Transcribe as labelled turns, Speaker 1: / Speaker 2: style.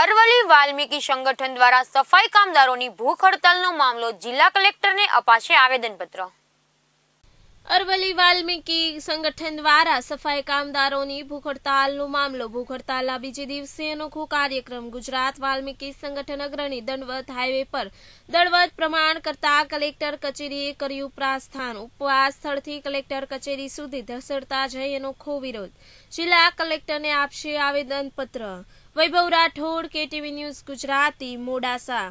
Speaker 1: અરવલી વાલ્મીકી સંગઠન દ્વારા સફાઈ કામદારોની ભૂખ હડતાલનો મામલો જિલ્લા કલેક્ટરને અપાશે આવેદનપત્ર
Speaker 2: અરવલ્લી વાલ્મીકી સંગઠન દ્વારા સફાઈ કામદારોની ભૂખ હડતાલનો મામલો ભૂખ હડતાલના બીજે દિવસે અનોખો કાર્યક્રમ ગુજરાત વાલ્મીકી સંગઠન અગ્રણી દંડવત હાઈવે પર દંડવત પ્રમાણ કરતા કલેક્ટર કચેરીએ કર્યું પ્રાસ્થાન ઉપવાસ સ્થળથી કલેક્ટર કચેરી સુધી ધસડતા જઈ અનોખો વિરોધ જિલ્લા કલેક્ટરને આપશે આવેદનપત્ર વૈભવ રાઠોડ કેટીવી ન્યૂઝ ગુજરાતી મોડાસા